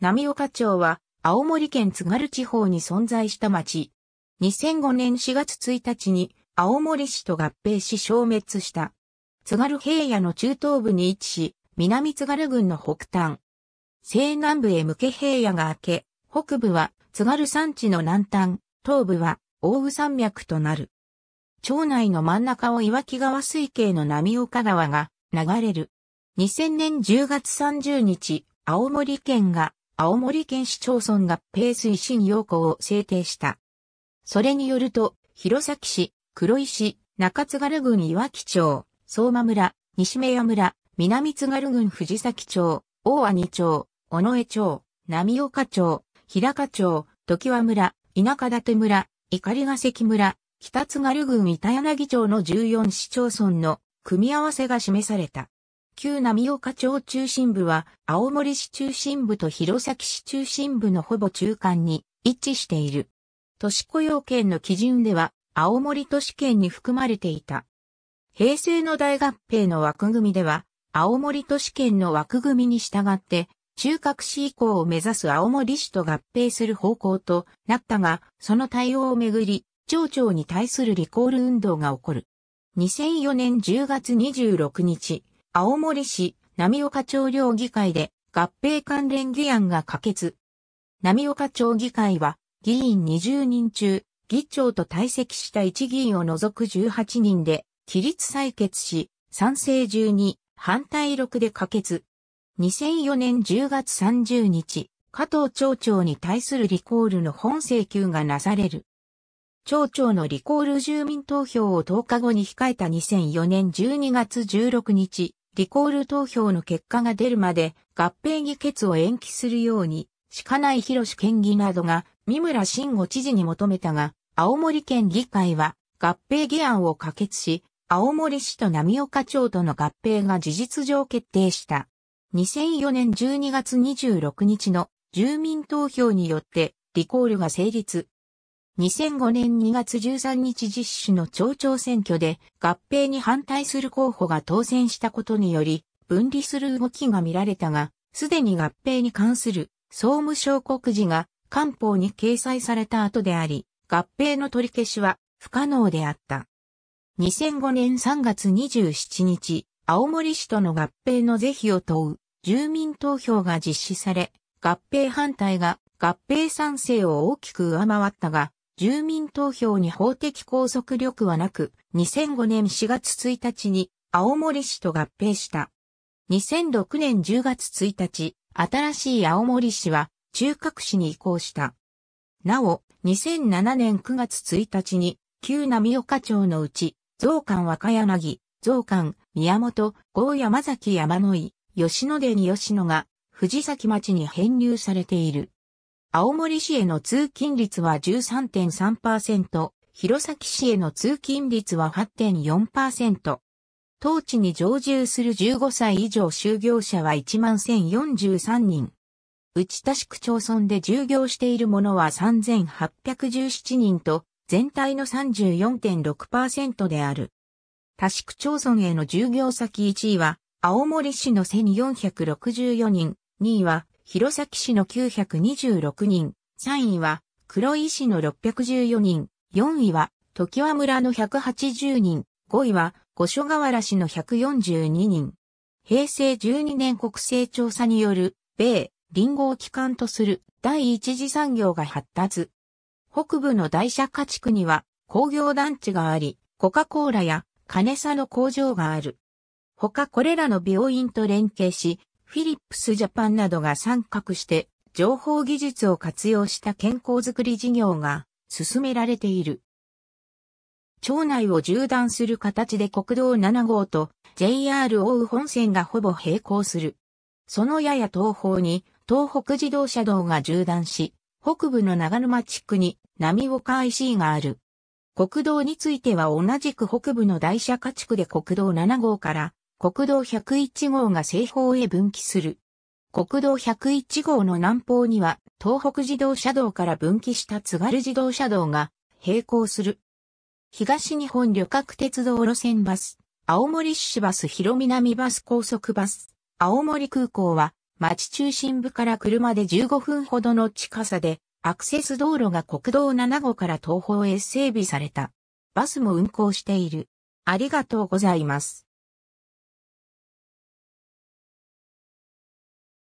波岡町は、青森県津軽地方に存在した町。2005年4月1日に、青森市と合併し消滅した。津軽平野の中東部に位置し、南津軽郡の北端。西南部へ向け平野が明け、北部は津軽山地の南端、東部は大宇山脈となる。町内の真ん中を岩木川水系の波岡川が流れる。2000年10月30日、青森県が青森県市町村合併推進要項を制定した。それによると、弘前市、黒石、中津軽郡岩木町、相馬村、西目屋村、南津軽郡藤崎町、大仁町、尾上町、浪岡町、平賀町、時和村、田舎館村、碇ヶ関村、北津軽郡板柳町の14市町村の組み合わせが示された。旧浪岡町中心部は、青森市中心部と弘前市中心部のほぼ中間に位置している。都市雇用圏の基準では、青森都市圏に含まれていた。平成の大合併の枠組みでは、青森都市圏の枠組みに従って、中核市以降を目指す青森市と合併する方向となったが、その対応をめぐり、町長に対するリコール運動が起こる。2004年10月26日、青森市、浪岡町領議会で合併関連議案が可決。浪岡町議会は、議員20人中、議長と退席した1議員を除く18人で、起立採決し、賛成12、反対6で可決。2004年10月30日、加藤町長に対するリコールの本請求がなされる。町長のリコール住民投票を10日後に控えた2004年12月16日、リコール投票の結果が出るまで合併議決を延期するように、しかない広志県議などが三村慎吾知事に求めたが、青森県議会は合併議案を可決し、青森市と浪岡町との合併が事実上決定した。2004年12月26日の住民投票によってリコールが成立。2005年2月13日実施の町長選挙で合併に反対する候補が当選したことにより分離する動きが見られたが、すでに合併に関する総務省告示が官報に掲載された後であり、合併の取り消しは不可能であった。2005年3月27日、青森市との合併の是非を問う住民投票が実施され、合併反対が合併賛成を大きく上回ったが、住民投票に法的拘束力はなく、2005年4月1日に青森市と合併した。2006年10月1日、新しい青森市は中核市に移行した。なお、2007年9月1日に、旧波岡町のうち、増刊若柳、増刊宮本、郷山崎山野井、吉野出に吉野が、藤崎町に編入されている。青森市への通勤率は13.3%、弘前市への通勤率は8.4%。当地に常住する15歳以上就業者は11,043人。内田市区町村で従業している者は3,817人と、全体の34.6%である。他市区町村への従業先1位は、青森市の1464人、2位は弘前市の926人、3位は黒井市の614人、4位は時和村の180人、5位は五所川原市の142人。平成12年国勢調査による、米、林檎を機関とする第一次産業が発達。北部の大社家地区には工業団地があり、コカ・コーラやカネサの工場がある。他これらの病院と連携し、フィリップスジャパンなどが参画して情報技術を活用した健康づくり事業が進められている。町内を縦断する形で国道7号と JR 大宇本線がほぼ並行する。そのやや東方に東北自動車道が縦断し、北部の長沼地区に波岡 IC がある。国道については同じく北部の大社家地区で国道7号から国道101号が西方へ分岐する。国道101号の南方には東北自動車道から分岐した津軽自動車道が並行する。東日本旅客鉄道路線バス、青森市バス広南バス高速バス、青森空港は町中心部から車で15分ほどの近さでアクセス道路が国道7号から東方へ整備された。バスも運行している。ありがとうございます。